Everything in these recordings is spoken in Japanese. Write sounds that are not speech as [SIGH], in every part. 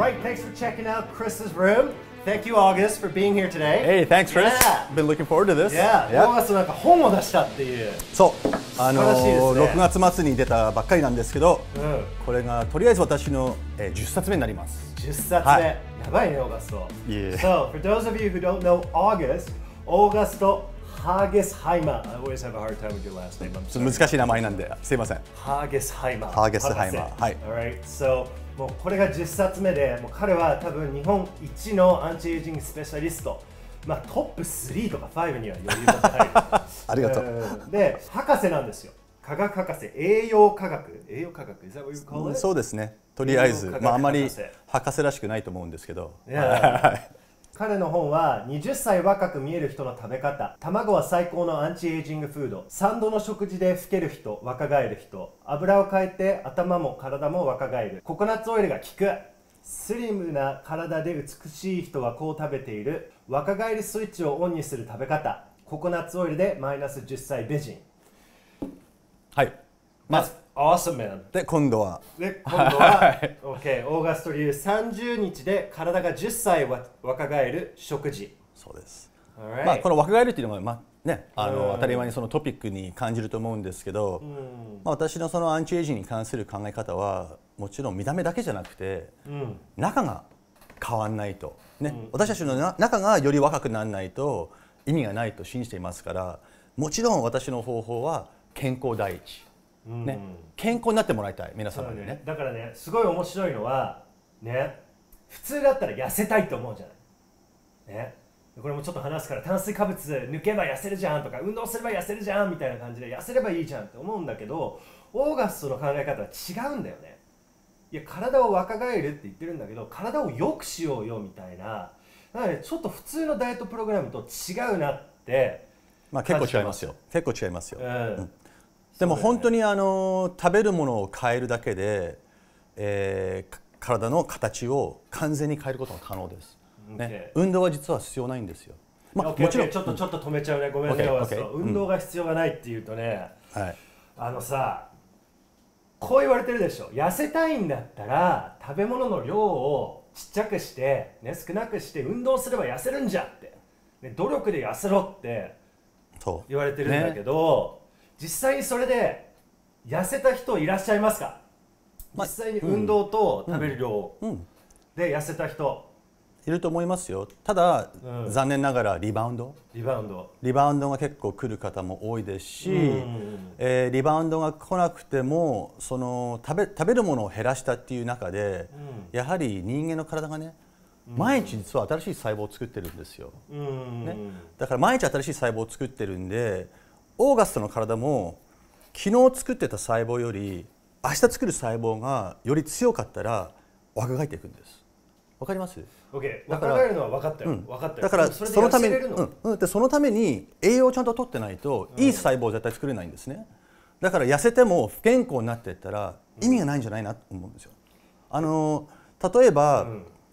Right, thanks for checking out Chris's room. Thank you, August, for being here today. Hey, thanks, Chris. Yeah. Been looking forward to this. Yeah. yeah. 5月なんか本を出したっていう。そう。あのーね、6月末に出たばっかりなんですけど、うん、これがとりあえず私の、えー、10冊目になります。10冊目。はい、やばいね、オーガスト。Yeah. So, for those of you who don't know August, オーガスト Hagesheima. I always have a hard time with your last name. I'm sorry. 難しい名前なんで、すいません。Hagesheima. Hagesheima. はい。All right. So もうこれが10冊目でもう彼は多分日本一のアンチエイジングスペシャリストまあ、トップ3とか5には余裕がない [LAUGHS] ありがとうで博士なんですよ科学博士栄養科学栄養科学 Is that what you call it? そうですねとりあえず、まあ、あまり博士らしくないと思うんですけど、yeah. 彼の本は20歳若く見える人の食べ方卵は最高のアンチエイジングフード3度の食事で老ける人若返る人油を変えて頭も体も若返るココナッツオイルが効くスリムな体で美しい人はこう食べている若返りスイッチをオンにする食べ方ココナッツオイルでマイナス10歳美人はいまず Awesome, man. で、今度は。で、今度は、OK、オーガスト流30日で体が10歳は若返る食事。そうです。Right. まあ、この若返るっていうのは、まあね、あの、当たり前にそのトピックに感じると思うんですけど、まあ、私のそのアンチエイジに関する考え方はもちろん見た目だけじゃなくて、中が変わんないと、ね私たちの中がより若くならないと意味がないと信じていますからもちろん私の方法は健康第一。ね、健康になってもらいたい皆様にね、ね、だからねすごい面白いのはね普通だったら痩せたいと思うじゃないねこれもちょっと話すから炭水化物抜けば痩せるじゃんとか運動すれば痩せるじゃんみたいな感じで痩せればいいじゃんって思うんだけどオーガストの考え方は違うんだよねいや体を若返るって言ってるんだけど体を良くしようよみたいななので、ね、ちょっと普通のダイエットプログラムと違うなってまあ結構違いますよ結構違いますよ、うん、うんでも本当にあの食べるものを変えるだけで、えー、体の形を完全に変えることが可能です、ね、運動は実は必要ないんですよ、まあ、もちろんちょっとちょっと止めちゃうねごめんね、運動が必要がないっていうとね、あのさこう言われてるでしょ痩せたいんだったら食べ物の量をちっちゃくして、ね、少なくして運動すれば痩せるんじゃって、ね、努力で痩せろって言われてるんだけど、実際にそれで痩せた人いらっしゃいますか、まあ、実際に運動と食べる量で痩せた人、いると思いますよただ、うん、残念ながらリバウンドリバウンドリバウンドが結構来る方も多いですし、うん、えー、リバウンドが来なくてもその食べ食べるものを減らしたっていう中で、うん、やはり人間の体がね毎日実は新しい細胞を作ってるんですよ、ね、だから毎日新しい細胞を作ってるんでオーガストの体も昨日作ってた細胞より明日作る細胞がより強かったら若返っていくんですわかります OK 若返るのは分かったよ、うん、分かっただからそのために、うん、でそのために栄養をちゃんと取ってないと、いい細胞を絶対作れないんですねだから痩せても不健康になっていったら意味がないんじゃないなと思うんですよあの例えば、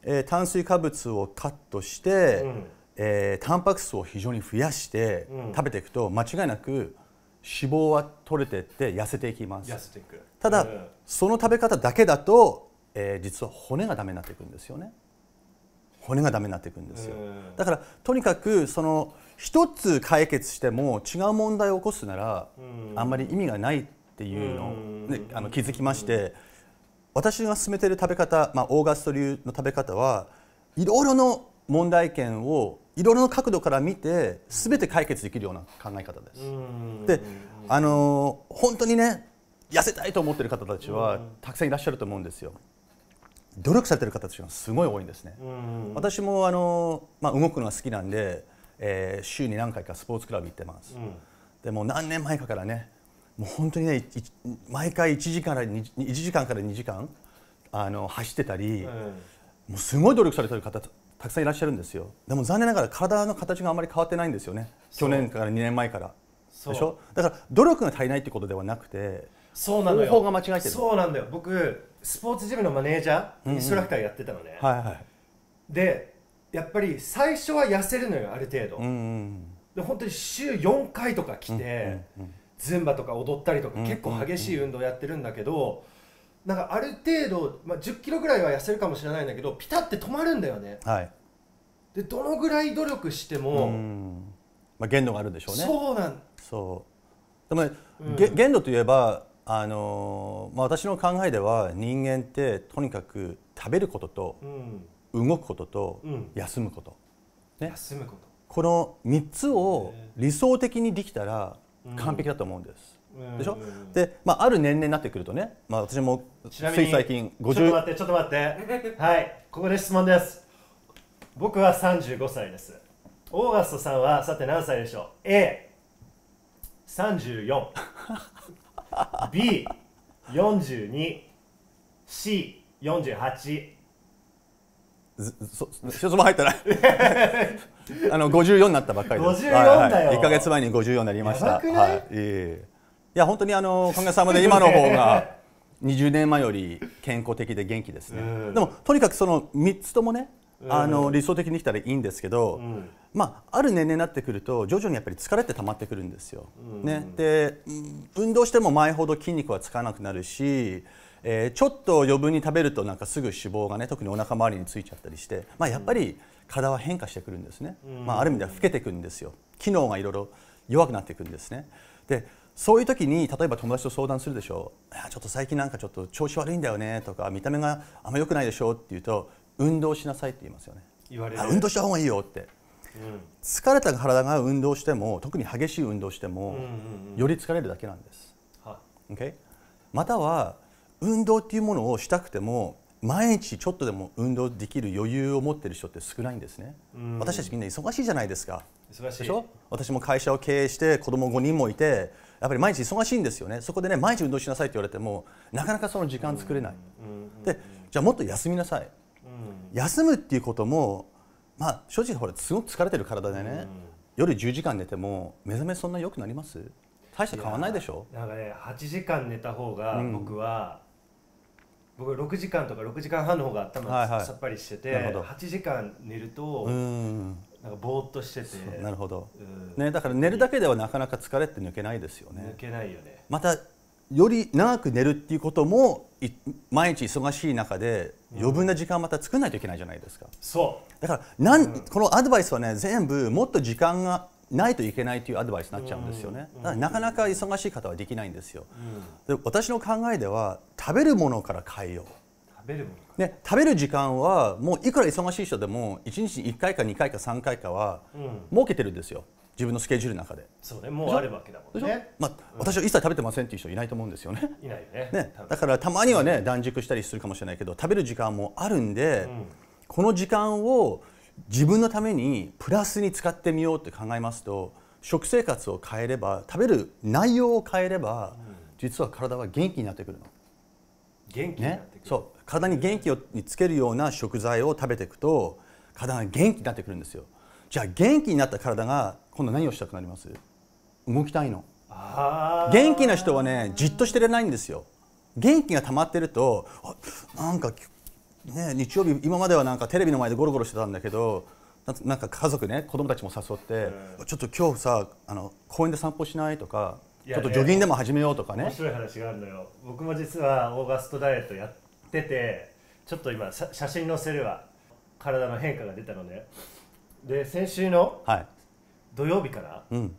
えー、炭水化物をカットして、えー、タンパク質を非常に増やして食べていくと、間違いなく脂肪は取れてって痩せていきますただ、うん、その食べ方だけだと、えー、実は骨がダメになっていくんですよね骨がダメになっていくんですよ、うん、だからとにかくその一つ解決しても違う問題を起こすなら、うん、あんまり意味がないっていうのを、ね、あの気づきまして、私が勧めてる食べ方、まあ、オーガスト流の食べ方はいろいろの問題点をいろいろな角度から見て全て解決できるような考え方です。であの本当にね痩せたいと思ってる方たちはたくさんいらっしゃると思うんですよ。努力されてる方たちがすごい多いんですね。私もあのまあ、動くのが好きなんで、えー、週に何回かスポーツクラブ行ってます。うでも何年前かからねもう本当にね毎回1時間から 2, 1時間から2時間あの走ってたり、うん、もうすごい努力されてる方たくさんいらっしゃるんですよでも残念ながら体の形があまり変わってないんですよね去年から2年前からでしょだから努力が足りないってことではなくてそうなのよ方法が間違えてるそうなんだよ僕スポーツジムのマネージャーインストラクターやってたのね、はいはいでやっぱり最初は痩せるのよある程度、うんうん、で本当に週4回とか来て、うんうんうん、ズンバとか踊ったりとか、結構激しい運動やってるんだけど、うんうんうんなんかある程度、まあ、1 0キロぐらいは痩せるかもしれないんだけどピタって止まるんだよね、はい、でどのぐらい努力しても、まあ、限度があるんでしょうねそうなんそうでも、ね、うん、限度といえばあのまあ、私の考えでは人間ってとにかく食べることと、うん、動くことと、うん、休むこと、ね、休むことこの3つを理想的にできたら完璧だと思うんです、でしょ、で、まあ、ある年齢になってくるとね、まあ、私もつい最近50ちょっと待ってちょっと待ってはいここで質問です僕は35歳ですオーガストさんはさて何歳でしょう A34B42C48 [LAUGHS] そ一も入ってない [LAUGHS] あの54になったばっかりです54だよ、はい、1か月前に54になりましたはい、いいや本当にあのおかげさまで [LAUGHS] 今の方が20年前より健康的で元気ですね、うん、でもとにかくその3つともねあの理想的にきたらいいんですけど、うん、まあ、ある年齢になってくると徐々にやっぱり疲れって溜まってくるんですよ。うん、ね、で運動しても前ほど筋肉はつかなくなるし、えー、ちょっと余分に食べるとなんかすぐ脂肪がね特にお腹周りについちゃったりして、まあ、やっぱり体は変化してくるんですね、まあ、ある意味では老けてくくんですよ機能がいろ弱くなっていくんですね。でそういう時に例えば友達と相談するでしょう「ちょっと最近なんかちょっと調子悪いんだよね」とか「見た目があんまよくないでしょ」うって言うと「運動しなさい」って言いますよね。言われる運動した方がいいよって、うん、疲れた体が運動しても特に激しい運動しても、うんうんうん、より疲れるだけなんです。はい okay? または運動っていうものをしたくても毎日ちょっとでも運動できる余裕を持ってる人って少ないんですね、うん、私たちみんな忙しいじゃないですか忙しい私も会社を経営して子供5人もいてやっぱり毎日忙しいんですよねそこでね毎日運動しなさいって言われてもなかなかその時間作れない、でじゃあもっと休みなさい、休むっていうこともまあ正直ほらすごく疲れてる体でね、夜10時間寝ても目覚めそんな良くなります大して変わらないでしょなんかね8時間寝た方が僕は、うん、僕6時間とか6時間半の方が頭、はいさっぱりしてて8時間寝ると、うん、なんかぼーっとしててなるほど、ね、だから寝るだけではなかなか疲れって抜けないですよね抜けないよねまたより長く寝るっていうことも毎日忙しい中で余分な時間また作らないといけないじゃないですか、うん、そうだからなん、うん、このアドバイスはね全部もっと時間がないといけないというアドバイスになっちゃうんですよね、だからなかなか忙しい方はできないんですよ、で私の考えでは食べるものから変えよう食べるものね、食べる時間はもういくら忙しい人でも1日1回か2回か3回かは設けてるんですよ、自分のスケジュールの中でそねもあるわけだもんね、まあ、うん、私は一切食べてませんっていう人いないと思うんですよねいないね、ね、だからたまにはね断食したりするかもしれないけど食べる時間もあるんで、うん、この時間を自分のためにプラスに使ってみようって考えますと食生活を変えれば食べる内容を変えれば、うん、実は体は元気になってくるの。元気になってくる、ね、そ体に元気をにつけるような食材を食べていくと体が元気になってくるんですよじゃあ元気になった体が今度何をしたくなります動きたいの元気な人はねじっとしてれないんですよ元気が溜まってるとなんか、ね、日曜日今まではなんかテレビの前でゴロゴロしてたんだけどなんか家族ね子供たちも誘って「ちょっと今日さあの公園で散歩しない?」とか、ちょっとジョギングでも始めよう」とかね面白い話があるのよ僕も実はオーガストダイエットやっ出てちょっと今写真載せるわ体の変化が出たのでで先週の土曜日から、はいうん、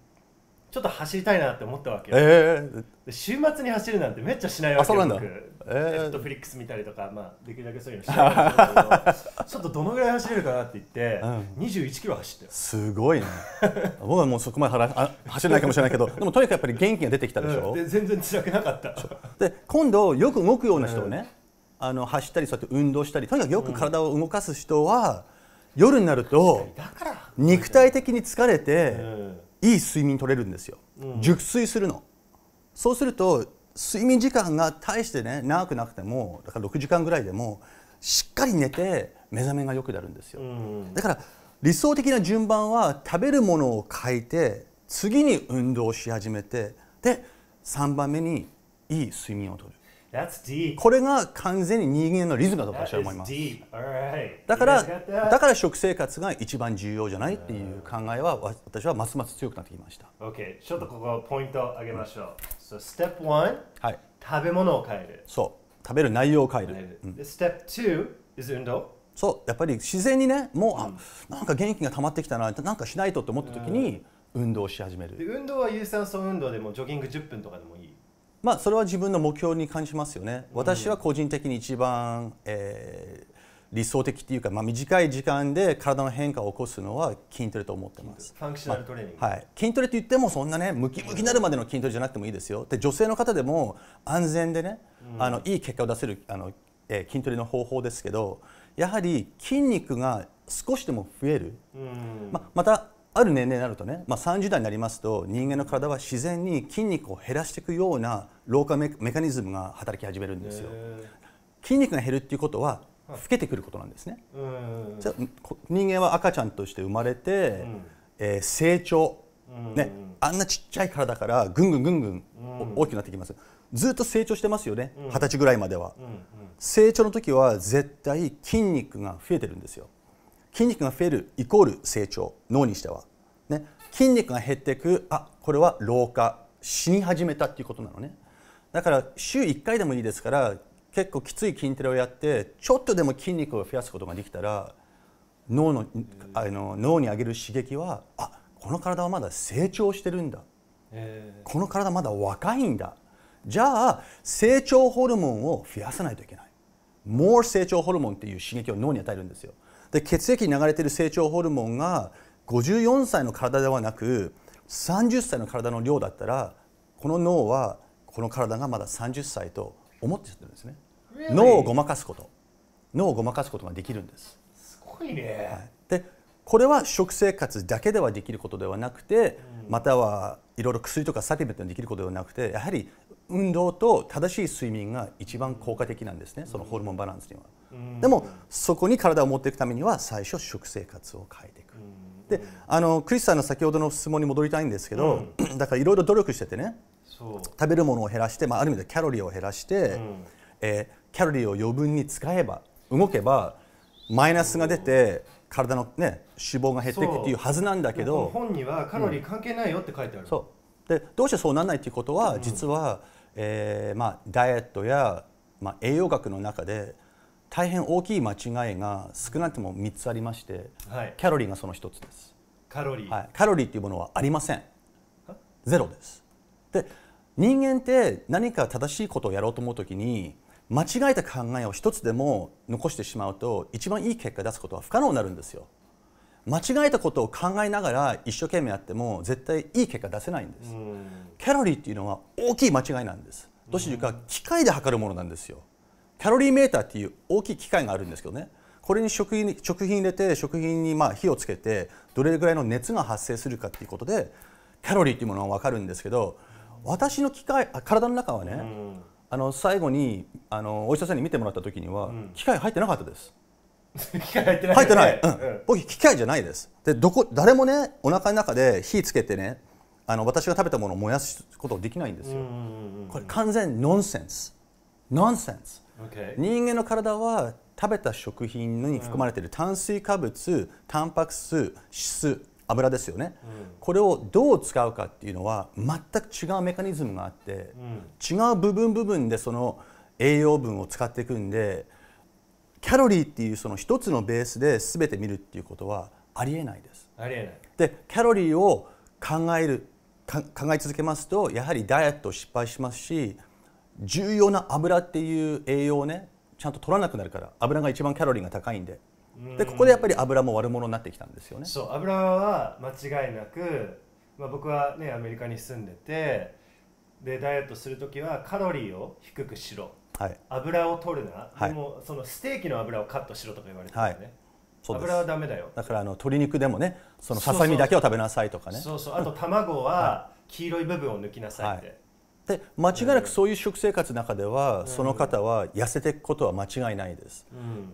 ちょっと走りたいなって思ったわけ、えー、週末に走るなんてめっちゃしないわけ僕、えー、ネットフリックス見たりとか、まあ、できるだけそういうのしないけど [LAUGHS] ちょっとどのぐらい走れるかなって言って、うん、21キロ走ってすごいね [LAUGHS] 僕はもうそこまであ走れないかもしれないけど [LAUGHS] でもとにかくやっぱり元気が出てきたでしょ、うん、全然辛くなかったで今度よく動くような人をね、うんあの走ったりそうやって運動したりとにかくよく体を動かす人は、うん、夜になると肉体的に疲れて、うん、いい睡眠取れるんですよ、熟睡するのそうすると睡眠時間が大してね長くなくてもだから6時間ぐらいでもしっかり寝て目覚めが良くなるんですよ、だから理想的な順番は食べるものを変えて次に運動し始めてで3番目にいい睡眠をとるこれが完全に人間のリズムだと私は思います。だから、だから食生活が一番重要じゃないっていう考えは私はますます強くなってきました。OK、ちょっとここポイント上げましょう。So、step one、はい、食べ物を変える。そう、食べる内容を変える。step two is 運動。そう、やっぱり自然にね、もう、なんか元気が溜まってきたな、なんかしないとって思った時に、運動し始める。運動は有酸素運動でもジョギング10分とかでもいい。まあ、それは自分の目標に感じますよね。私は個人的に一番、えー理想的っていうか、まあ、短い時間で体の変化を起こすのは筋トレと思ってますファンクショナルトレーニング、まあ、はい、筋トレって言ってもそんなねムキムキになるまでの筋トレじゃなくてもいいですよで女性の方でも安全でね、あのいい結果を出せるあの、えー、筋トレの方法ですけどやはり筋肉が少しでも増える、うん、まあ、またある年齢になるとね、まあ、30代になりますと人間の体は自然に筋肉を減らしていくような老化メカニズムが働き始めるんですよ。筋肉が減るっていうことは老けてくることなんですね。じゃ人間は赤ちゃんとして生まれて、うん、えー、成長、ね、あんなちっちゃい体からぐんぐんぐんぐん大きくなってきます。ずっと成長してますよね二十、歳ぐらいまでは、成長の時は絶対筋肉が増えてるんですよ。筋肉が増えるイコール成長脳にしては、ね、筋肉が減っていくあこれは老化死に始めたっていうことなのねだから週1回でもいいですから結構きつい筋トレをやってちょっとでも筋肉を増やすことができたら脳のあの脳にあげる刺激はあこの体はまだ成長してるんだ、この体まだ若いんだじゃあ成長ホルモンを増やさないといけない more 成長ホルモンっていう刺激を脳に与えるんですよで血液に流れている成長ホルモンが54歳の体ではなく30歳の体の量だったらこの脳はこの体がまだ30歳と思ってるんですね、really? 脳をごまかすこと脳をごまかすことができるんですすごいね、はい、でこれは食生活だけではできることではなくて、うん、またはいろいろ薬とかサプリメントにできることではなくてやはり運動と正しい睡眠が一番効果的なんですねそのホルモンバランスには。でもそこに体を持っていくためには最初食生活を変えていく。であのクリスさんの先ほどの質問に戻りたいんですけど、うん、[LAUGHS] だからいろいろ努力しててね食べるものを減らして、まあ、ある意味でキャロリーを減らして、うん、えー、キャロリーを余分に使えば動けばマイナスが出て体の、ね、脂肪が減っていくっていうはずなんだけど本にはカロリー関係ないよって書いてある、うん、でどうしてそうならないっていうことは、実は、えー、まあ、ダイエットや、まあ、栄養学の中で大変大きい間違いが少なくとも3つありまして、はい、キャロリーがその1つですカロリー、はい、カロリーというものはありませんゼロですで人間って何か正しいことをやろうと思う時に間違えた考えを1つでも残してしまうと一番いい結果出すことは不可能になるんですよ間違えたことを考えながら一生懸命やっても絶対いい結果出せないんですキャロリーっていうのは大きい間違いなんですどうしてか機械で測るものなんですよキャロリーメーターっていう大きい機械があるんですけどねこれに食品食品入れて食品にま火をつけてどれぐらいの熱が発生するかっていうことでキャロリーっていうものは分かるんですけど私の機械体の中はね、うん、あの最後にあのお医者さんに見てもらった時には、機械入ってなかったです。[LAUGHS] 機械入ってない、ね、入ってない、うん、僕機械じゃないですでどこ誰もねお腹の中で火つけてねあの私が食べたものを燃やすことできないんですよこれ完全ノンセンスノンセンス人間の体は食べた食品に含まれている炭水化物タンパク質脂質油ですよね、うん、これをどう使うかっていうのは全く違うメカニズムがあって、うん、違う部分部分でその栄養分を使っていくんでキャロリーっていうその一つのベースで全て見るっていうことはありえないです。ありえないでキャロリーを考える考え続けますとやはりダイエット失敗しますし重要な油っていう栄養をねちゃんと取らなくなるから油が一番キャロリーが高いんででここでやっぱり油も悪者になってきたんですよね。そう油は間違いなく、まあ、僕はねアメリカに住んでてでダイエットする時はカロリーを低くしろ、はい、油を取るな、はい、でもそのステーキの油をカットしろとか言われてたよね。はい油はダメだよだからあの鶏肉でもねそのささみだけを食べなさいとかねそうそうあと卵は黄色い部分を抜きなさいって、はいで間違いなくそういう食生活の中では、その方は痩せていくことは間違いないです、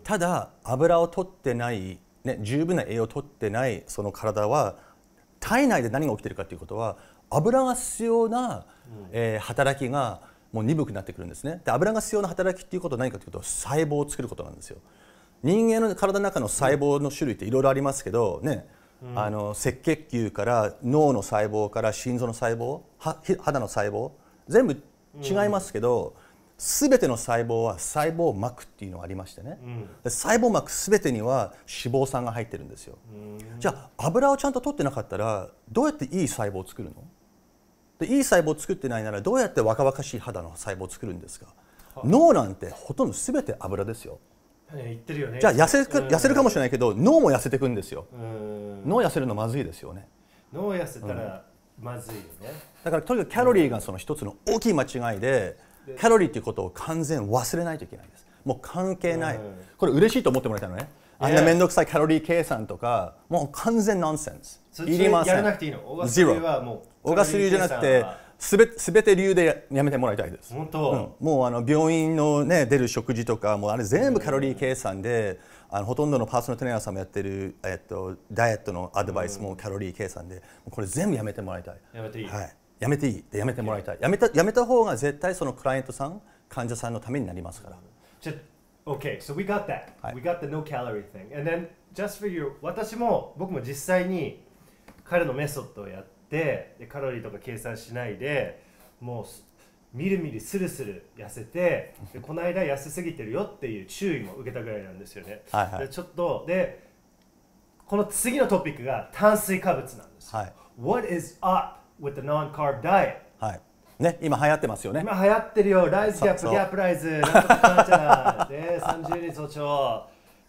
ただ油を取ってない、ね、十分な栄養を取ってないその体は体内で何が起きてるかということは油が必要な、えー、働きがもう鈍くなってくるんですねで油が必要な働きっていうことは何かというと細胞を作ることなんですよ人間の体の中の細胞の種類っていろいろありますけどね、あの赤血球から脳の細胞から心臓の細胞肌の細胞全部違いますけど、うん、全ての細胞は細胞膜っていうのがありましてね、うん、細胞膜全てには脂肪酸が入ってるんですよ、うん、じゃあ油をちゃんと取ってなかったらどうやっていい細胞を作るのでいい細胞を作ってないならどうやって若々しい肌の細胞を作るんですか、脳なんてほとんど全て油ですよ。言ってるよね、じゃあ痩せ痩せるかもしれないけど脳も痩せていくんですよ脳痩せるのまずいですよね脳痩せたらまずいよね、だからとにかくキャロリーがその一つの大きい間違いでキャロリーということを完全忘れないといけないんですもう関係ない、これ嬉しいと思ってもらいたいのねあんな面倒くさいキャロリー計算とかもう完全ナンセンスいりませんやらなくていいのオガはもうオガス流じゃなくてすべすべて理由でやめてもらいたいです本当、うん、もうあの病院の、ね、出る食事とかもあれ全部カロリー計算で、あのほとんどのパーソナルトレーナーさんもやってる、えっと、ダイエットのアドバイスもカロリー計算で、これ全部やめてもらいたいやめていい、はいやめていいでやめてもらいたいやめたやめた方が絶対そのクライアントさん患者さんのためになりますから Okay, so we got that. We got the no calorie thing. And then, just for you, 私も僕も実際に彼のメソッドをやってでカロリーとか計算しないでもうみるみるするする痩せてでこの間痩せすぎてるよっていう注意も受けたぐらいなんですよね。はいはい、でちょっとでこの次のトピックが炭水化物なんです。はい、What is up? with the non-carb diet. はい。ね、今流行ってますよね。今流行ってるよ。ライズギャップ、ギャップライズ、なんとかなんちゃら。ね、[LAUGHS] 三十人総長。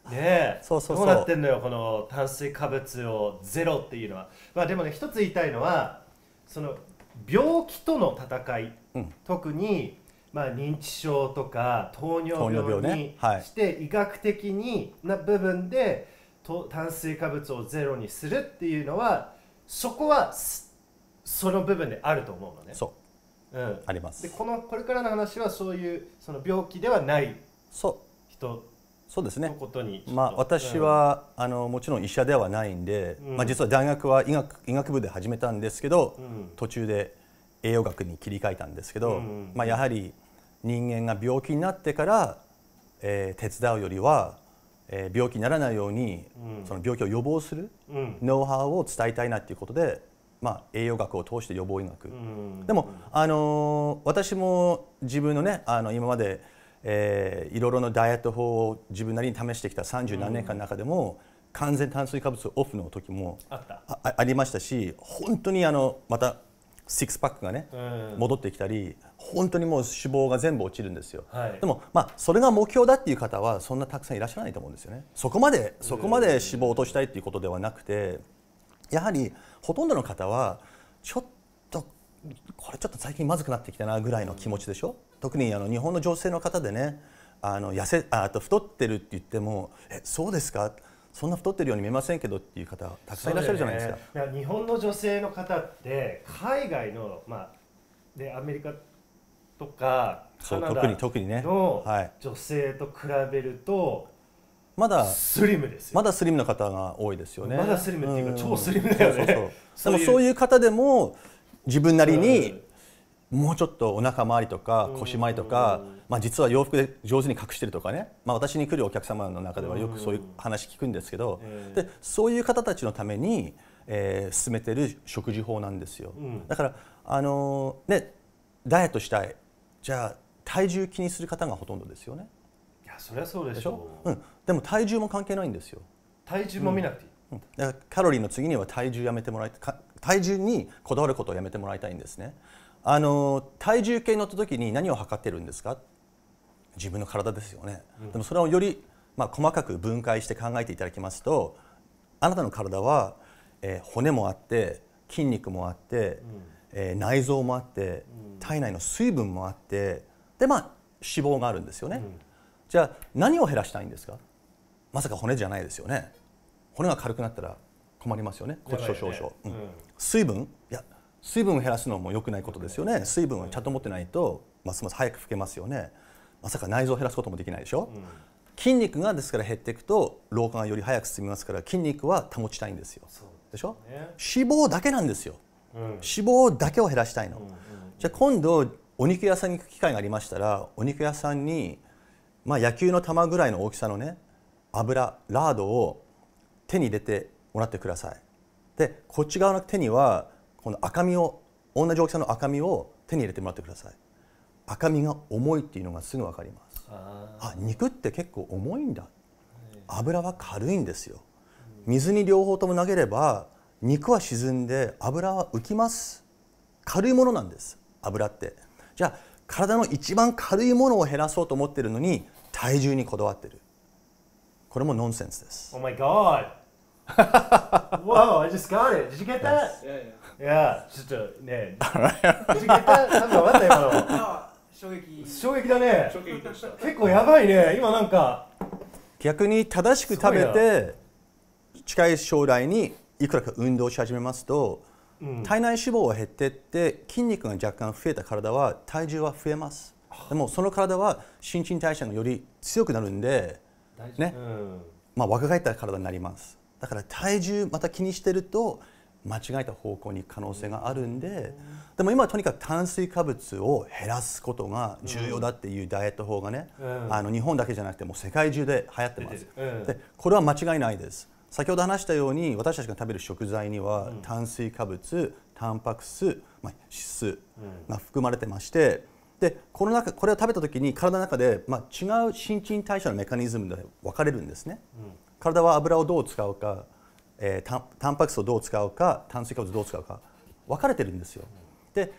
ねそうそうどうなってんのよ、この炭水化物をゼロっていうのは。まあでもね、一つ言いたいのは、その病気との戦い、うん、特に、まあ、認知症とか糖尿病にして、医学的にな部分でと炭水化物をゼロにするっていうのはそこはその部分であると思うのねそう、うん、ありますでこのこれからの話はそういうその病気ではない人そうですねまあ、私は、うん、あのもちろん医者ではないんで、うん、まあ、実は大学は医学医学部で始めたんですけど、うん、途中で栄養学に切り替えたんですけど、うんまあ、やはり人間が病気になってから、えー、手伝うよりは、えー、病気にならないように、その病気を予防するノウハウを伝えたいなっていうことでまあ、栄養学を通して予防医学、でも、あの私も自分のねあの今まで、えいろいろなダイエット法を自分なりに試してきた三十何年間の中でも、完全炭水化物オフの時もありましたし本当にあのまたシックスパックがね、戻ってきたり本当にもう脂肪が全部落ちるんですよ、はい、でも、まあ、それが目標だっていう方はそんなたくさんいらっしゃらないと思うんですよねそこまでそこまで脂肪を落としたいっていうことではなくてやはりほとんどの方はちょっとこれちょっと最近まずくなってきたなぐらいの気持ちでしょ特にあの日本の女性の方でねあの痩せあと太ってるって言っても「えそうですか?」そんな太ってるように見えませんけどっていう方たくさんいらっしゃるじゃないですか。ね、日本の女性の方って海外のまあでアメリカとかカナダの女性と比べるとまだスリムですまだスリムの方が多いですよねまだスリムっていうか、超スリムだよねそう [LAUGHS] でもそういう方でも自分なりに、もうちょっとお腹周りとか腰周りとか、まあ、実は洋服で上手に隠してるとかね、まあ、私に来るお客様の中ではよくそういう話聞くんですけど、でそういう方たちのために、えー、進めてる食事法なんですよ、うん、だから、あのー、ね、ダイエットしたいじゃあ体重気にする方がほとんどですよね。そりゃそうでしょう、うん、でも体重も関係ないんですよ体重も見なくていい、うん、だからカロリーの次には体重やめてもらいた体重にこだわることをやめてもらいたいんですねあの体重計乗った時に何を測ってるんですか自分の体ですよね、うん、でもそれをより、まあ、細かく分解して考えていただきますとあなたの体は、えー、骨もあって筋肉もあって、うん、えー、内臓もあって、体内の水分もあってでまあ脂肪があるんですよね、じゃあ何を減らしたいんですかまさか骨じゃないですよね骨が軽くなったら困りますよね骨粗鬆症、う水分いや水分を減らすのも良くないことですよね水分をちゃんと持ってないとますます早く老けますよねまさか内臓を減らすこともできないでしょ、うん、筋肉がですから減っていくと老化がより早く進みますから筋肉は保ちたいんですよ、でしょ脂肪だけなんですよ、うん、脂肪だけを減らしたいの、うんうん、じゃあ今度お肉屋さんに行く機会がありましたらお肉屋さんにまあ、野球の球ぐらいの大きさのね油ラードを手に入れてもらってくださいでこっち側の手にはこの赤みを同じ大きさの赤みを手に入れてもらってください赤みが重いっていうのがすぐ分かりますあ肉って結構重いんだ油は軽いんですよ水に両方とも投げれば肉は沈んで油は浮きます軽いものなんです油ってじゃあ体の一番軽いものを減らそうと思ってるのに体重にこだわってるこれもノンセンスです Oh my god [LAUGHS] w o I just got it Did you get that? Yeah yeah Yeah Did you get that? 結構やばいね今なんか逆に正しく食べて近い将来にいくらか運動し始めますと、うん、体内脂肪は減ってって筋肉が若干増えた体は体重は増えますでもその体は新陳代謝がより強くなるんで、ね、うん、まあ、若返った体になりますだから体重また気にしてると間違えた方向に可能性があるんで、でも今はとにかく炭水化物を減らすことが重要だっていうダイエット法がね、うん、あの日本だけじゃなくてもう世界中で流行ってます、うん、でこれは間違いないです先ほど話したように私たちが食べる食材には炭水化物タンパク質、まあ、脂質が含まれてまして、でこの中これを食べた時に体の中で、まあ、違う新陳代謝のメカニズムで分かれるんですね、うん、体は油をどう使うか、えー、たんぱく質をどう使うか炭水化物をどう使うか分かれてるんですよ、で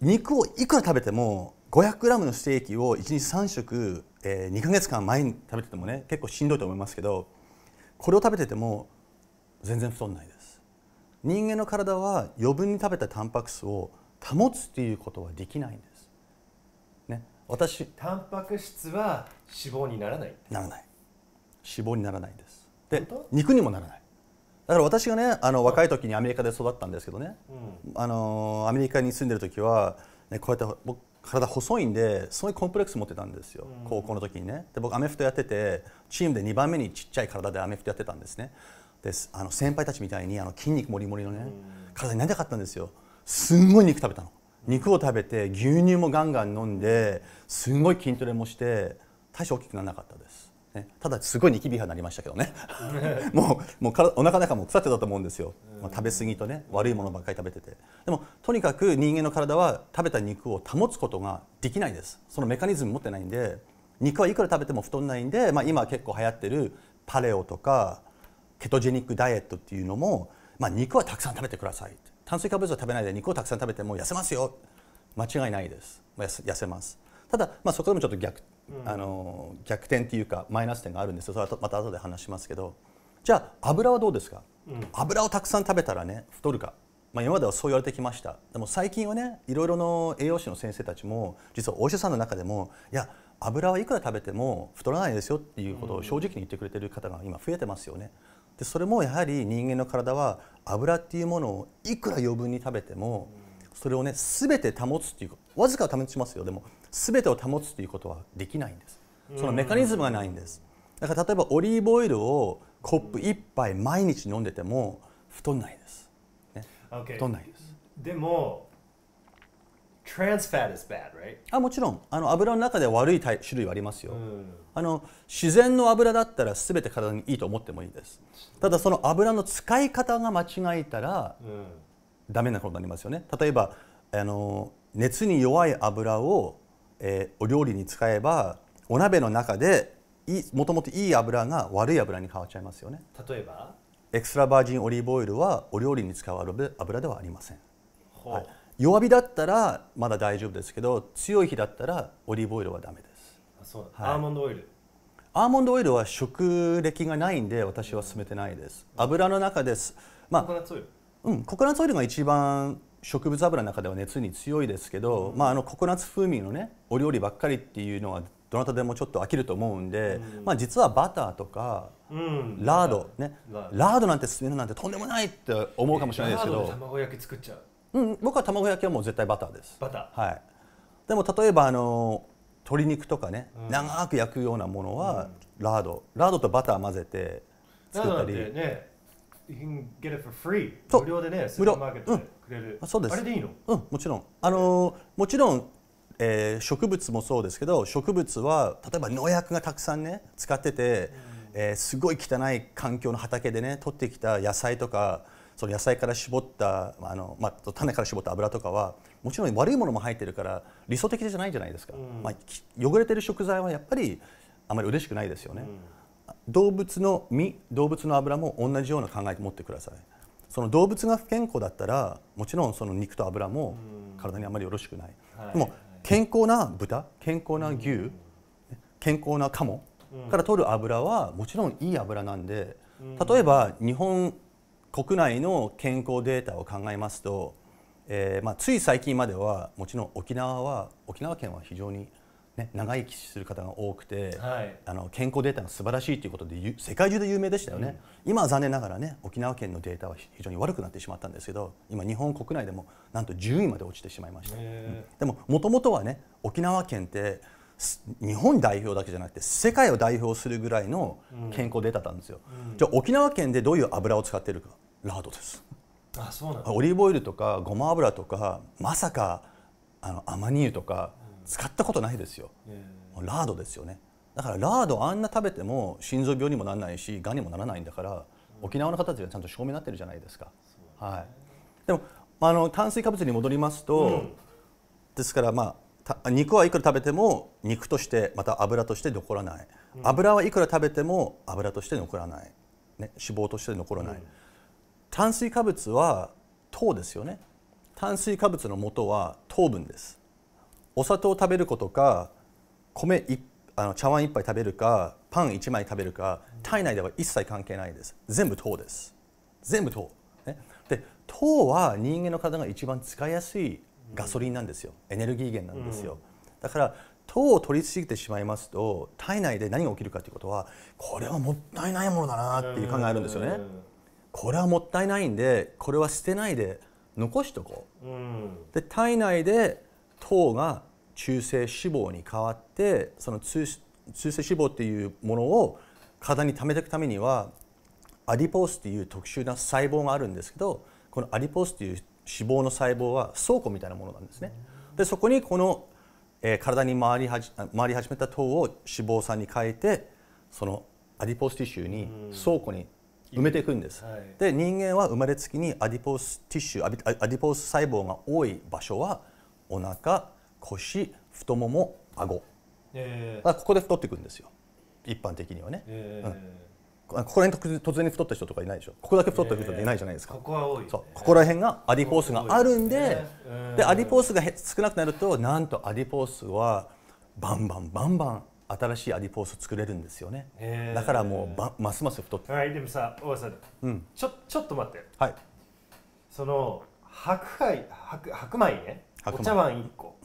肉をいくら食べても 500g のステーキを1日3食、えー、2か月間前に食べててもね結構しんどいと思いますけどこれを食べてても全然太んないです人間の体は余分に食べたタンパク質を保つっていうことはできないんです私タンパク質は脂肪にならないならない脂肪にならないですで肉にもならないだから私がねあの若い時にアメリカで育ったんですけどね、うん、あのアメリカに住んでる時は、ね、こうやって僕体細いんですごいコンプレックス持ってたんですよ、うん、高校の時にねで僕アメフトやっててチームで2番目にちっちゃい体でアメフトやってたんですねであの先輩たちみたいにあの筋肉もりもりのね、うん、体になりたかったんですよすんごい肉食べたの肉を食べて牛乳もガンガン飲んですごい筋トレもして大して大きくならなかったです、ね、ただすごいニキビになりましたけどね [LAUGHS] もうもうお腹の中も腐ってたと思うんですよ、まあ、食べ過ぎとね悪いものばっかり食べててでもとにかく人間の体は食べた肉を保つことができないですそのメカニズム持ってないんで肉はいくら食べても太んないんで、まあ、今結構流行ってるパレオとかケトジェニックダイエットっていうのも、まあ、肉はたくさん食べてください炭水化物を食べないで肉をたくさん食べても痩せますよ間違いないです痩せますただ、まあ、そこでもちょっと逆うん、あの逆転っていうかマイナス点があるんですよそれはまた後で話しますけどじゃあ油はどうですか、うん、油をたくさん食べたらね太るか、まあ、今まではそう言われてきましたでも最近はねいろいろの栄養士の先生たちも実はお医者さんの中でもいや油はいくら食べても太らないですよっていうことを正直に言ってくれてる方が今増えてますよね。でそれもやはり人間の体は油っていうものをいくら余分に食べてもそれをね全て保つっていうわずかは保ちますよでも全てを保つということはできないんですそのメカニズムがないんですだから例えばオリーブオイルをコップ1杯毎日飲んでても太んないです、ね、太んないですでも Trans fat is bad, right? あもちろんあの油の中で悪い種類はありますよ、うん、あの自然の油だったら全て体にいいと思ってもいいですただその油の使い方が間違えたら、うん、ダメなことになりますよね例えばあの熱に弱い油を、えー、お料理に使えばお鍋の中でもともといい油が悪い油に変わっちゃいますよね例えばエクストラバージンオリーブオイルはお料理に使う油ではありません、はい弱火だったらまだ大丈夫ですけど強い火だったらオリーブオイルはダメですそう、はい、アーモンドオイルアーモンドオイルは食歴がないんで私は勧めてないです油の中ですまあココナッツオイルうんココナッツオイルが一番植物油の中では熱に強いですけど、うん、まあ、あのココナッツ風味のねお料理ばっかりっていうのはどなたでもちょっと飽きると思うんで、うん、まあ、実はバターとか、うん、ラードねラードなんて勧めるなんてとんでもないって思うかもしれないですけど、えー、卵焼き作っちゃううん、僕は卵焼きはもう絶対バターです。バター。はい。でも例えばあの鶏肉とかね、うん、長く焼くようなものは、ラード、ラードとバター混ぜて作ったり。ね、無料でね、スーパーうん、そうです。あれでいいの？うん、もちろん。あのもちろん。えー、植物もそうですけど植物は例えば農薬がたくさんね使ってて、うん、えー、すごい汚い環境の畑でね取ってきた野菜とかその野菜から絞ったあの、まあ、種から絞った油とかはもちろん悪いものも入ってるから理想的じゃないじゃないですか、うん、まあ、汚れてる食材はやっぱりあまり嬉しくないですよね、うん、動物の身動物の油も同じような考えを持ってくださいその動物が不健康だったらもちろんその肉と油も体にあまりよろしくない、うんはい、でも健康な豚健康な牛、健康な鴨から取る油はもちろんいい油なんで例えば日本国内の健康データを考えますと、えーまあ、つい最近まではもちろん沖縄は沖縄県は非常に、ね、長生きする方が多くて、はい、あの健康データが素晴らしいということで世界中で有名でしたよね、うん、今は残念ながらね沖縄県のデータは非常に悪くなってしまったんですけど今日本国内でもなんと10位まで落ちてしまいました、うん、でも元々はね沖縄県って日本代表だけじゃなくて世界を代表するぐらいの健康データなんですよ、うん、じゃあ沖縄県でどういう油を使ってるかラードですあそうなんオリーブオイルとかごま油とかまさかあのアマニ油とか使ったことないですよ、うん、ラードですよねだからラードあんな食べても心臓病にもならないしがんにもならないんだから、沖縄の方たちはちゃんと証明になってるじゃないですか、ね、はい、でもあの炭水化物に戻りますと、うん、ですからまあ肉はいくら食べても肉としてまた油として残らない、油はいくら食べても油として残らない、ね、脂肪として残らない、炭水化物は糖ですよね炭水化物の元は糖分ですお砂糖を食べることか米あの茶碗1杯食べるかパン1枚食べるか体内では一切関係ないです全部糖です全部糖、ね、で糖は人間の体が一番使いやすいガソリンなんですよエネルギー源なんですよ、だから糖を取りすぎてしまいますと体内で何が起きるかということはこれはもったいないものだなっていう考えあるんですよね、うんこれはもったいないんでこれは捨てないで残しとこう、うん、で体内で糖が中性脂肪に変わってその中性脂肪っていうものを体にためていくためにはアディポースっていう特殊な細胞があるんですけどこのアディポースっていう脂肪の細胞は倉庫みたいなものなんですね。でそこにこの、えー、体に回りはじ回り始めた糖を脂肪酸に変えてそのアディポースティッシュに倉庫に、うん埋めていくんです、はい、で人間は生まれつきにアディポースティッシュアディポース細胞が多い場所はお腹腰太もも顎、えー、だここで太っていくんですよ一般的にはね、えー、うんここら辺突然に太った人とかいないでしょここだけ太った人っていないじゃないですか、えー、ここは多い、ね、そうここら辺がアディポースがあるんで、ねえー、でアディポースが少なくなるとなんとアディポースはバンバンバンバン新しいアディポース作れるんですよね、えー、だからもうばますます太ってはいでもさ大橋さん、うん、ちょちょっと待ってはいその白米白白米ねお茶碗1個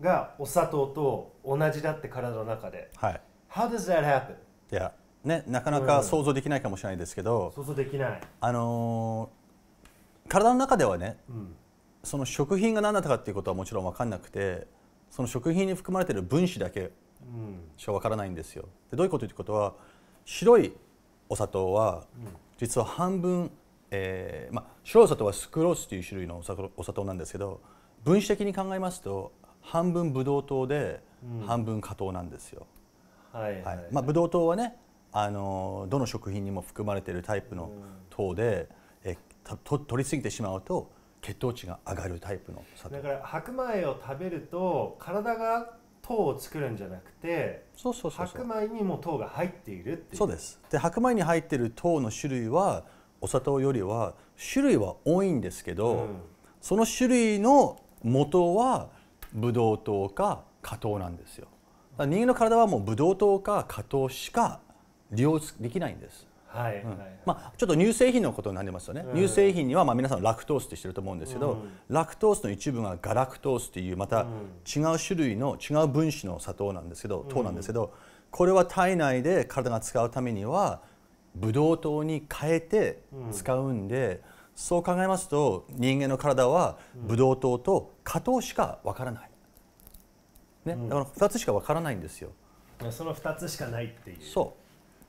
がお砂糖と同じだって体の中で、はい、How does that happen? いやね、なかなか想像できないかもしれないですけど、うん、想像できないあのー、体の中ではね、うん、その食品が何だったかっていうことはもちろん分かんなくてその食品に含まれている分子だけしかわからないんですよ。でどういうことということは白いお砂糖は実は半分、えーまあ、白いお砂糖はスクロースという種類のお砂糖なんですけど分子的に考えますと半分ブドウ糖で半分果糖なんですよ。はいはいまあ、ブドウ糖はねあのどの食品にも含まれているタイプの糖で、えと取りすぎてしまうと血糖値が上がるタイプの砂糖だから白米を食べると体が糖を作るんじゃなくてそうそうそう白米にも糖が入っているっていうそうですで白米に入っている糖の種類はお砂糖よりは種類は多いんですけど、うん、その種類の元はブドウ糖か果糖なんですよ人間の体はもうブドウ糖か果糖しか利用できないんですはいまあ、ちょっと乳製品のことになりますよね、うん、乳製品にはまあ皆さんラクトースって知ってると思うんですけど、うん、ラクトースの一部がガラクトースっていうまた違う種類の違う分子の砂糖なんですけど糖なんですけど、これは体内で体が使うためにはブドウ糖に変えて使うんで、そう考えますと人間の体はブドウ糖と果糖しかわからない、ねだから2つしかわからないんですよ。その2つしかないっていう。そう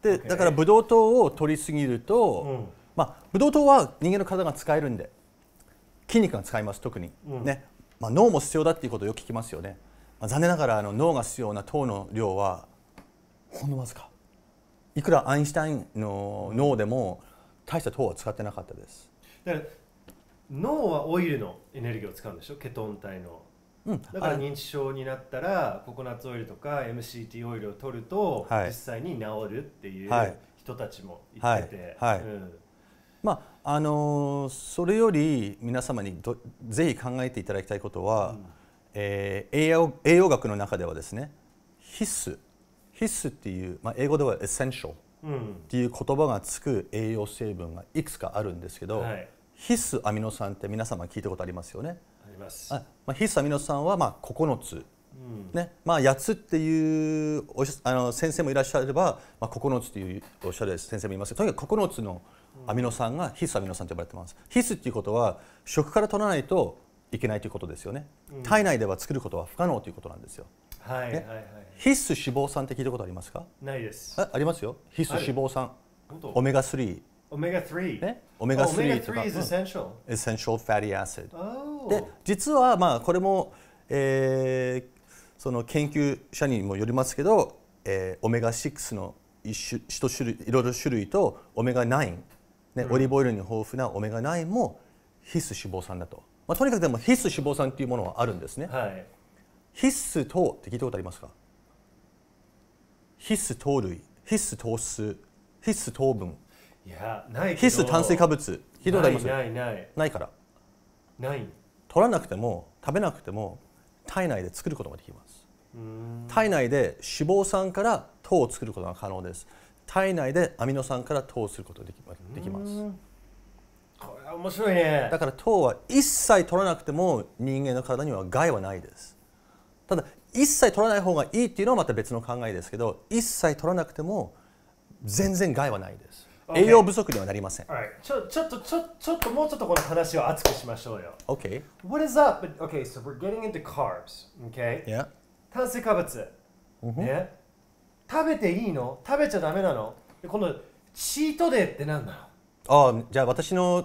でだからブドウ糖を取りすぎると、うん、まあ、ブドウ糖は人間の体が使えるんで筋肉が使います特に、うん、ねまあ、脳も必要だっていうことをよく聞きますよね、まあ、残念ながらあの脳が必要な糖の量はほんのわずかいくらアインシュタインの脳でも大した糖は使ってなかったですだから脳はオイルのエネルギーを使うんでしょケトン体のうん、だから認知症になったらココナッツオイルとか MCT オイルを取ると、はい、実際に治るっていう人たちも言ってて、はい、はいうん、まああのー、それより皆様にどぜひ考えていただきたいことは、うん、えー、栄養栄養学の中ではですね必須必須っていう、まあ、英語ではエッセンシャルっていう言葉がつく栄養成分がいくつかあるんですけど、はい、必須アミノ酸って皆様聞いたことありますよね。ます。あまあ、必須アミノ酸はまあ9つ、うん、ねまあ、8つっていうおしあの先生もいらっしゃれば、まあ、9つっていうおっしゃる先生もいますけどとにかく9つのアミノ酸が必須アミノ酸と呼ばれてます。必須っていうことは食から取らないといけないということですよね、体内では作ることは不可能ということなんですよ。はい、ね、はいはい、必須脂肪酸って聞いたことありますか？ないです。あありますよ。必須脂肪酸。オメガ3オメガ g a 3? ね、オメガ3とか、oh, omega 3 is essential. essential fatty a で実はまあこれも、えー、その研究者にもよりますけど、えー、オメガ6の一種一種類いろいろ種類とオメガ9、ね、オリーブオイルに豊富なオメガ9も必須脂肪酸だと、まあ、とにかくでも必須脂肪酸っていうものはあるんですね、はい、必須糖って聞いたことありますか必須糖類必須糖質、必須糖分いやない必須炭水化物ひどいないないないないからない取らなくても食べなくても体内で作ることができます体内で脂肪酸から糖を作ることが可能です体内でアミノ酸から糖をすることができますこれは面白いねだから糖は一切取らなくても人間の体には害はないですただ一切取らない方がいいっていうのはまた別の考えですけど一切取らなくても全然害はないです栄養不足にはなりません。ちょちょっとちょちょっともうちょっとこの話を熱くしましょうよ。Okay. What is up? Okay, so we're getting into carbs. Okay. Yeah. 炭水化物。ね。食べていいの？食べちゃダメなの？このチートデーって何だろう。あ、じゃあ私の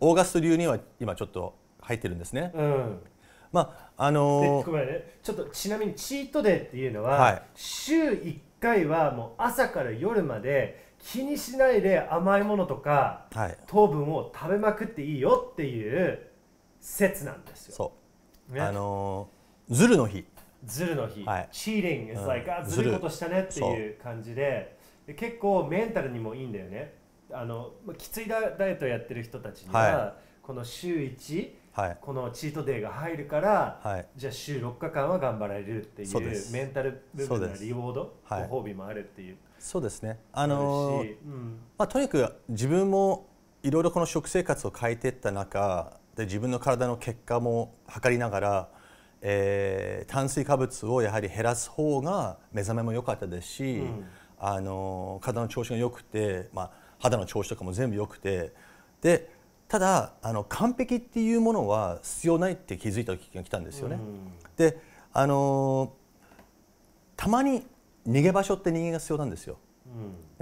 オーガスト流には今ちょっと入ってるんですね。うん。まああのー、ごめんね。ちょっとちなみにチートデーっていうのは、はい、週1回はもう朝から夜まで気にしないで甘いものとか、はい、糖分を食べまくっていいよっていう説なんですよ。そう、ね、あのー、ズルの日ズルの日、はい、チーリング is like、ずるいことしたねっていう感じでで結構メンタルにもいいんだよねあのきついダイエットをやってる人たちには、はい、この週1、はい、このチートデーが入るから、はい、じゃあ週6日間は頑張られるっていうメンタル部分のリウォードご褒美もあるっていうそうですねあの、うんまあ、とにかく自分もいろいろこの食生活を変えていった中で自分の体の結果も測りながら、えー、炭水化物をやはり減らす方が目覚めも良かったですし、うん、あの体の調子が良くて、まあ、肌の調子とかも全部良くてでただあの完璧っていうものは必要ないって気づいた時が来たんですよね。うん、であのたまに逃げ場所って人間が必要なんですよ。う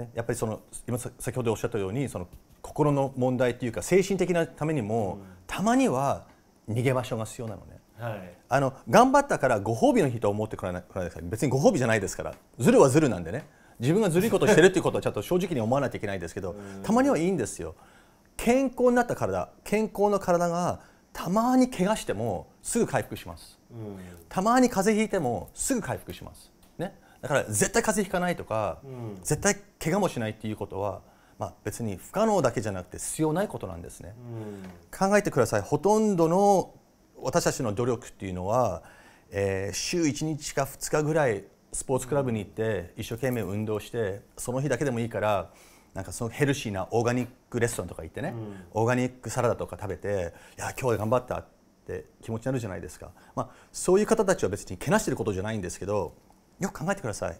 ん、ね、やっぱりその今先ほどおっしゃったようにその心の問題っていうか精神的なためにも、うん、たまには逃げ場所が必要なのね。はい、あの頑張ったからご褒美の日と思ってくれないください別にご褒美じゃないですからずるはずるなんでね自分がずるいことをしてるっていうことはちょっと正直に思わないといけないんですけどたまにはいいんですよ健康になった体健康の体がたまに怪我してもすぐ回復します、うん、たまに風邪ひいてもすぐ回復しますねだから絶対風邪ひかないとか、うん、絶対怪我もしないっていうことは、まあ、別に不可能だけじゃなくて必要ないことなんですね、うん、考えてくださいほとんどの私たちの努力っていうのは、えー、週1日か2日ぐらいスポーツクラブに行って一生懸命運動してその日だけでもいいからなんかそのヘルシーなオーガニックレストランとか行ってね、うん、オーガニックサラダとか食べていや今日頑張ったって気持ちになるじゃないですか、まあ、そういう方たちは別にけなしてることじゃないんですけどよく考えてください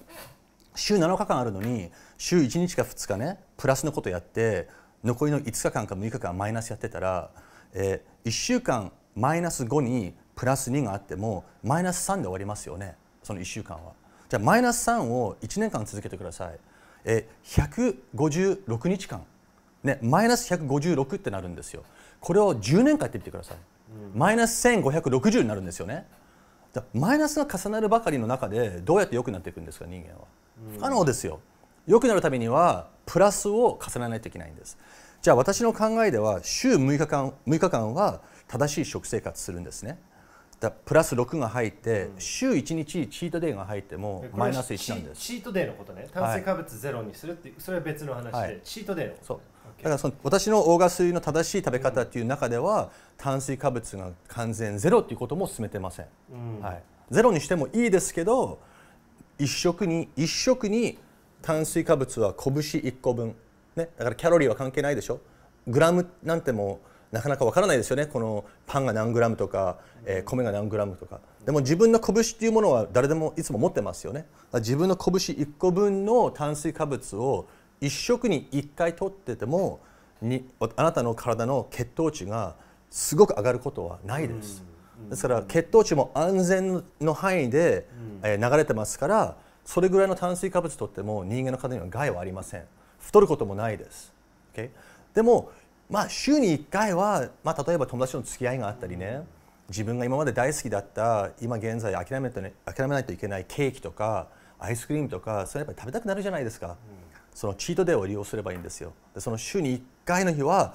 週7日間あるのに週1日か2日ねプラスのことやって残りの5日間か6日間マイナスやってたら、えー、1週間マイナス5にプラス2があってもマイナス3で終わりますよねその1週間は。じゃあマイナス3を1年間続けてください。えー、156日間、ね、マイナス156ってなるんですよ。これを10年間やってみてください。マイナス1560になるんですよね。マイナスが重なるばかりの中でどうやって良くなっていくんですか人間は不可能ですよ良くなるためにはプラスを重ねないといけないんですじゃあ私の考えでは週6日間 ,6 日間は正しい食生活するんですねだプラス6が入って、週1日チートデイが入ってもマイナス1なんですチートデイのことね炭水化物ゼロにするってそれは別の話で、はい、チートデイのこと、だからその私のオーガ水の正しい食べ方っていう中では、炭水化物が完全ゼロっていうことも進めてません、うん、はい、ゼロにしてもいいですけど一食に一食に炭水化物は拳1個分、ね、だからキャロリーは関係ないでしょグラムなんてもなかなかわからないですよねこのパンが何グラムとか、えー、米が何グラムとかでも自分の拳っていうものは誰でもいつも持ってますよね自分の拳1個分の炭水化物を1食に1回取っててもにあなたの体の血糖値がすごく上がることはないです。ですから血糖値も安全の範囲で、え流れてますからそれぐらいの炭水化物とっても人間の体には害はありません太ることもないです、okay? でもまあ週に1回は、まあ、例えば友達との付き合いがあったりね自分が今まで大好きだった今現在諦め,、ね、諦めないといけないケーキとかアイスクリームとかそれやっぱり食べたくなるじゃないですか、そのチートデイを利用すればいいんですよでその週に1回の日は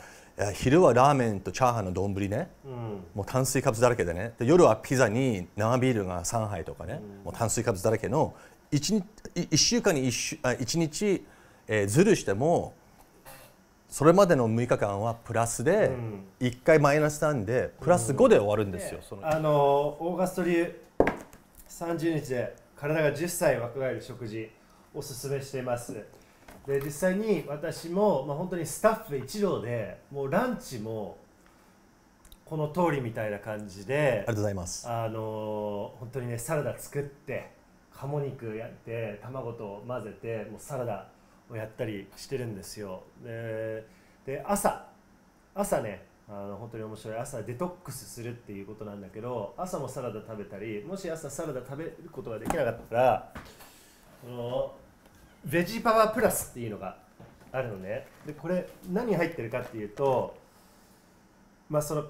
昼はラーメンとチャーハンの丼ね、うん、もう炭水化物だらけでねで夜はピザに生ビールが3杯とかね、うん、もう炭水化物だらけの 1, 1週間に 1, 1日、えー、ずるしてもそれまでの6日間はプラスで、1回マイナスなんでプラス5で終わるんですよ、うん、のあのオーガストリュー30日で体が10歳若返る食事おすすめしています。で実際に私も、まあ、本当にスタッフ一同でもうランチもこの通りみたいな感じでありがとうございますあの本当にねサラダ作って鴨肉やって卵と混ぜてもうサラダをやったりしてるんですよでで朝朝ねあの本当に面白い朝デトックスするっていうことなんだけど朝もサラダ食べたりもし朝サラダ食べることができなかったらこのベジパワープラスっていうのがあるのねでこれ何入ってるかっていうとまあその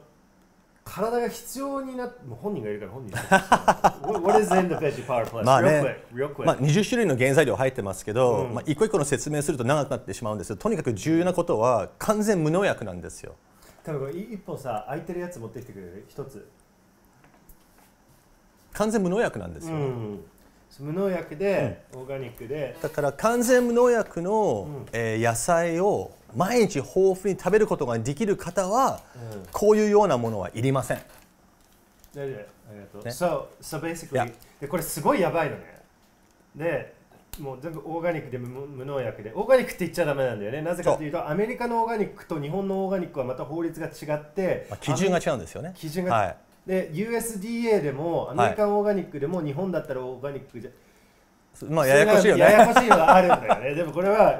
体が必要になってもう本人がいるから本人 What is in the veggie power plus? まあね、real quick, real quick. まあ20種類の原材料入ってますけど、うん、まあ一個一個の説明すると長くなってしまうんですけとにかく重要なことは完全無農薬なんですよ多分一本さ空いてるやつ持ってきてくれる一つ完全無農薬なんですよ、うん無農薬で、オーガニックでだから完全無農薬の、うん、えー、野菜を毎日豊富に食べることができる方は、うん、こういうようなものはいりません大丈夫ありがとう、ね、so, so basically でこれすごいやばいのねでもう全部オーガニックで無農薬でオーガニックって言っちゃだめなんだよねなぜかというとアメリカのオーガニックと日本のオーガニックはまた法律が違って、まあ、基準が違うんですよね基準が、はいで USDA でもアメリカンオーガニックでも日本だったらオーガニックじゃまあややこしいよね。ややこしいのはあるんだよね。でもこれは、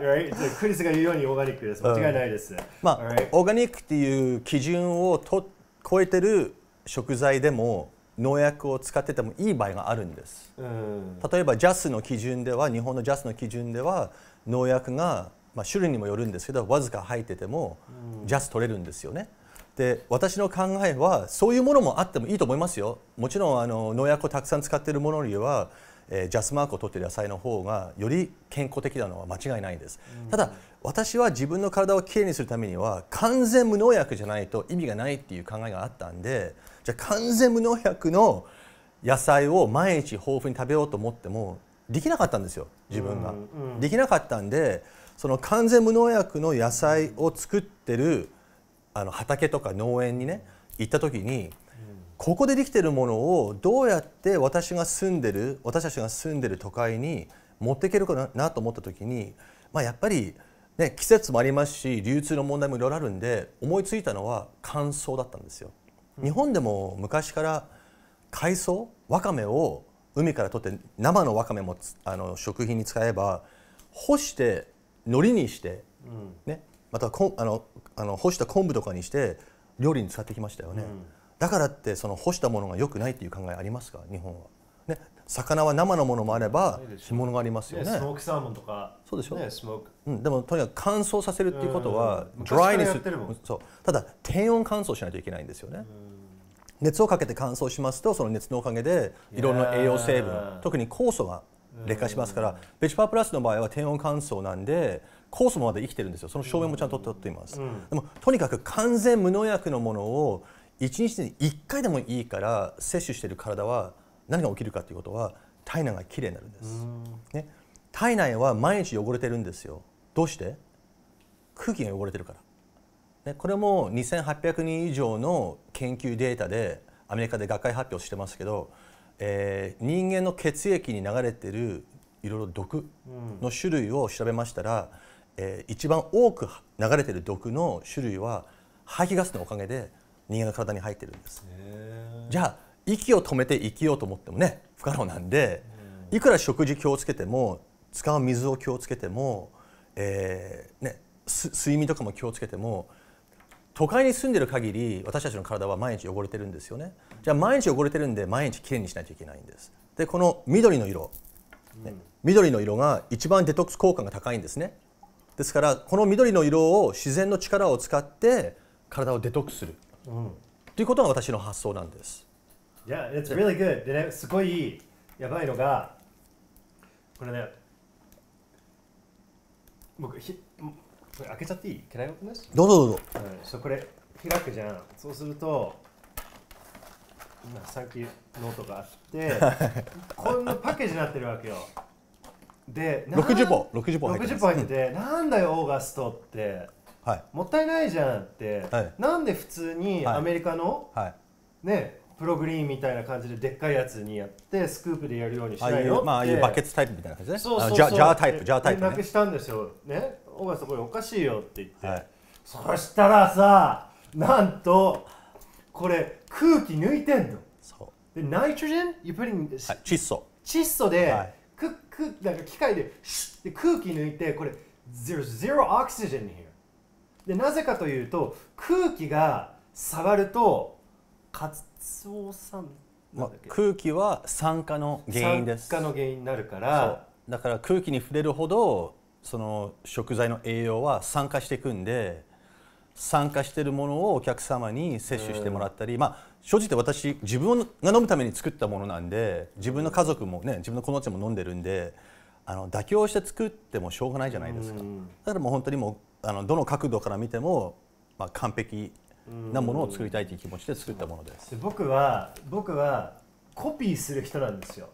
クリスが言うようにオーガニックです。間違いないです。うん、まあ、オーガニックっていう基準をと超えてる食材でも農薬を使っててもいい場合があるんです。うん、例えばジャスの基準では日本のジャスの基準では農薬がまあ種類にもよるんですけどわずか入っててもジャス取れるんですよね。うんで私の考えはそういうものもあってもいいと思いますよもちろんあの農薬をたくさん使っているものよりは、えー、ジャスマークを取っている野菜の方がより健康的なのは間違いないんです、うん、ただ私は自分の体をきれいにするためには完全無農薬じゃないと意味がないっていう考えがあったんでじゃあ完全無農薬の野菜を毎日豊富に食べようと思ってもできなかったんですよ自分が、うんうん、できなかったんでその完全無農薬の野菜を作ってる、あの畑とか農園にね行った時にここでできてるものをどうやって私が住んでる私たちが住んでる都会に持っていけるかなと思った時に、まあ、やっぱり、ね、季節もありますし流通の問題もいろいろあるんで思いついたのは乾燥だったんですよ。日本でも昔から海藻わかめを海から取って生のわかめもあの食品に使えば干して海苔にして、ね、またこあのあの干した昆布とかにして料理に使ってきましたよね、うん、だからってその干したものが良くないっていう考えありますか日本は、ね、魚は生のものもあれば干物がありますよね、ね、スモークサーモンとかそうでしょ、ね、うん、でもとにかく乾燥させるっていうことは、うん、ドライにするそうただ低温乾燥しないといけないんですよね、熱をかけて乾燥しますとその熱のおかげでいろんな栄養成分特に酵素が劣化しますからベジパープラスの場合は低温乾燥なんで酵素まで生きてるんですよその証明もちゃんと取っています、うん、でもとにかく完全無農薬のものを1日に1回でもいいから摂取している体は何が起きるかということは体内がきれいになるんです、ね、体内は毎日汚れてるんですよどうして空気が汚れてるから、ね、これも2800人以上の研究データでアメリカで学会発表してますけど、えー、人間の血液に流れてるいろいろ毒の種類を調べましたら、うんえー、一番多く流れてる毒の種類は排気ガスのおかげで人間の体に入ってるんですじゃあ息を止めて生きようと思ってもね不可能なんでいくら食事気をつけても使う水を気をつけても、えーね、睡眠とかも気をつけても都会に住んでる限り私たちの体は毎日汚れてるんですよねじゃあ毎日汚れてるんで毎日きれいにしないといけないんですでこの緑の色、ね、緑の色が一番デトックス効果が高いんですねですからこの緑の色を自然の力を使って体をデトックスする、うん、ということが私の発想なんです。Yeah, it's really good. でね、すごいやばいのが、これね、僕ひ、これ開けちゃっていい ?Can I どうぞどうぞ。うん、そうこれ開くじゃん。そうすると、今さっきノートがあって、[LAUGHS] こんなパッケージになってるわけよ。で60本60本入ってます入ってうん、なんだよオーガストって、はい、もったいないじゃんって、はい、なんで普通にアメリカの、はい、ねプログリーンみたいな感じででっかいやつにやってスクープでやるようにしないのああいう,、バケツタイプみたいな感じでそうそうジャジャータイプジャータイプ、ね、なくしたんですよねオーガストこれおかしいよって言って、はい、そしたらさなんとこれ空気抜いてんのそうでナイトジェン you putting 窒素窒素で、はいくくなんか機械でシュッて空気抜いてこれ there's zero oxygen here でなぜかというと空気が下がるとカツオ酸まあ、空気は酸化の原因です酸化の原因になるからだから空気に触れるほどその食材の栄養は酸化していくんで酸化しているものをお客様に摂取してもらったり、まあ正直私自分が飲むために作ったものなんで自分の家族もね自分の子供たちも飲んでるんであの妥協して作ってもしょうがないじゃないですか、だからもう本当にもうあのどの角度から見ても、まあ、完璧なものを作りたいという気持ちで作ったものです僕は僕はコピーする人なんですよ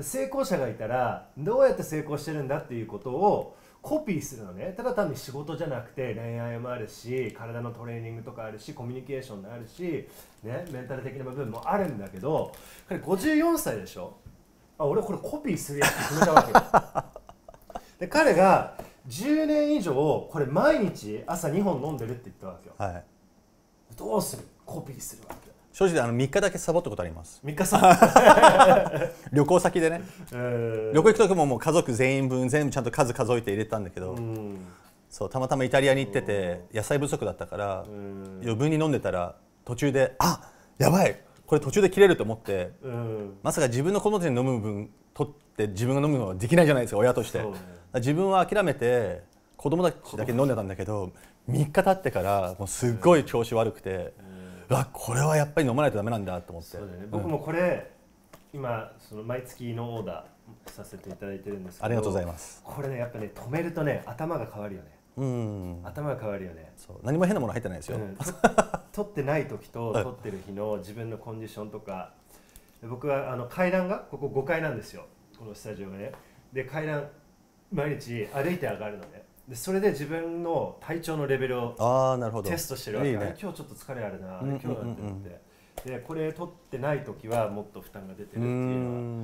成功者がいたらどうやって成功してるんだっていうことをコピーするのねただ単に仕事じゃなくて恋愛もあるし体のトレーニングとかあるしコミュニケーションもあるし、ね、メンタル的な部分もあるんだけど彼54歳でしょあ俺これコピーするやつ決めたわけ [LAUGHS] で彼が10年以上これ毎日朝2本飲んでるって言ったわけよ、はい、どうするコピーするわ正直あの3日だけサボったことあります3日さ [LAUGHS] 旅行先でね、えー、旅行行く時ももう家族全員分全部ちゃんと数数えて入れたんだけど、うん、そうたまたまイタリアに行ってて野菜不足だったから、うん、余分に飲んでたら途中であやばいこれ途中で切れると思って、うん、まさか自分のたちに飲む分取って自分が飲むのはできないじゃないですか親として、ね、自分は諦めて子供たちだけ飲んでたんだけど3日経ってからもうすっごい調子悪くて。うんわこれはやっぱり飲まないとダメなんだと思って、ね、僕もこれ、うん、今その毎月のオーダーさせていただいてるんですけどありがとうございますこれねやっぱね止めるとね頭が変わるよねうん頭が変わるよねそう何も変なもの入ってないですよ、うん、[LAUGHS] 取ってない時と取ってる日の自分のコンディションとか僕はあの階段がここ5階なんですよこのスタジオがねで階段毎日歩いて上がるのねでそれで自分の体調のレベルをあなるほどテストしてるわけいね、今日ちょっと疲れあるな、うんうんうん、今日なんて言ってでこれ取ってない時はもっと負担が出てるっていうの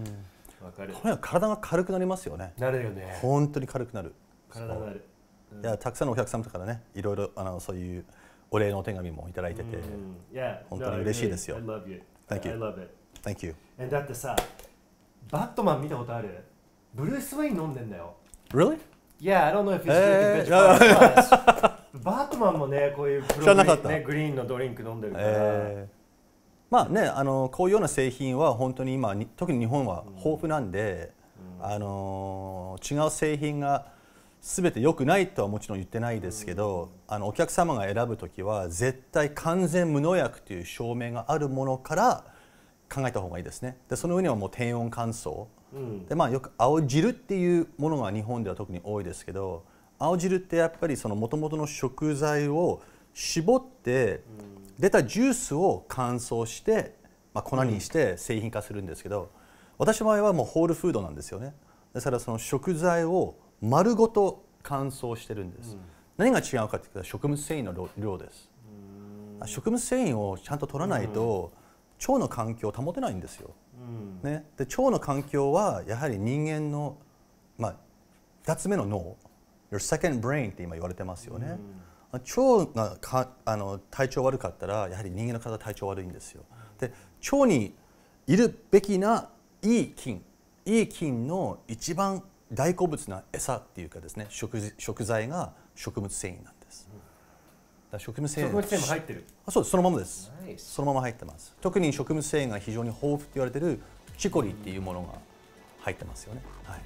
は分かるこれは体が軽くなりますよねなるよね本当に軽くなる体なる、うん、いやたくさんのお客様からねいろいろあのそういうお礼のお手紙もいただいてて、うん、yeah. 本当に嬉しいですよ、no, I mean, I Thank you I love it Thank you えだってさバットマン見たことあるブルース・ウェイン飲んでんだよ Really? Yeah, I don't know if s r g o バートマンもね、こういうプログリーン、グリーンのドリンク飲んでるから。まあね、あのこういうような製品は本当に今特に日本は豊富なんで、うん、あの違う製品がすべて良くないとはもちろん言ってないですけど、うん、あのお客様が選ぶ時は絶対完全無農薬という証明があるものから考えた方がいいですねでその上にはもう低温乾燥でまあ、よく青汁っていうものが日本では特に多いですけど青汁ってやっぱりもともとの食材を絞って出たジュースを乾燥して、まあ、粉にして製品化するんですけど、私の場合はもうホールフードなんですよねですからその食材を丸ごと乾燥してるんです、何が違うかっていうと食物繊維の量です食物繊維をちゃんと取らないと腸の環境を保てないんですようん、ね、で腸の環境はやはり人間の、まあ、2つ目の脳 Your second brain って今言われてますよね、うん、腸がかあの体調悪かったらやはり人間の体体調悪いんですよで腸にいるべきないい菌いい菌の一番大好物な餌っていうかですね食食材が植物繊維なんです植物繊維植物繊も入ってるあそうですそのままですそのまま入ってます特に植物繊維が非常に豊富って言われてるチコリっていうものが入ってますよねはい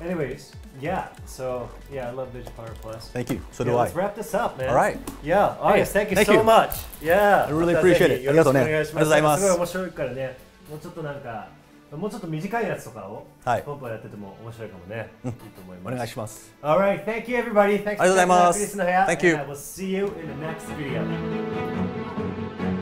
Anyways, yeah, so yeah, I love DigiPower Plus. Thank you. So do yeah, I. Let's wrap this up, man. All right. Yeah, Arias, thank you thank so you. much. Yeah. I really appreciate it. ありがとうね。ありがとうございます。すごい面白いからね。もうちょっとなんか。もうちょっと短いやつとかを、はい、ポンポンやってても面白いかもね。うん、いいと思います。お願いします。Alright, thank you everybody. Thanks ありがとうございます。Thank you. And I will see you in the next video.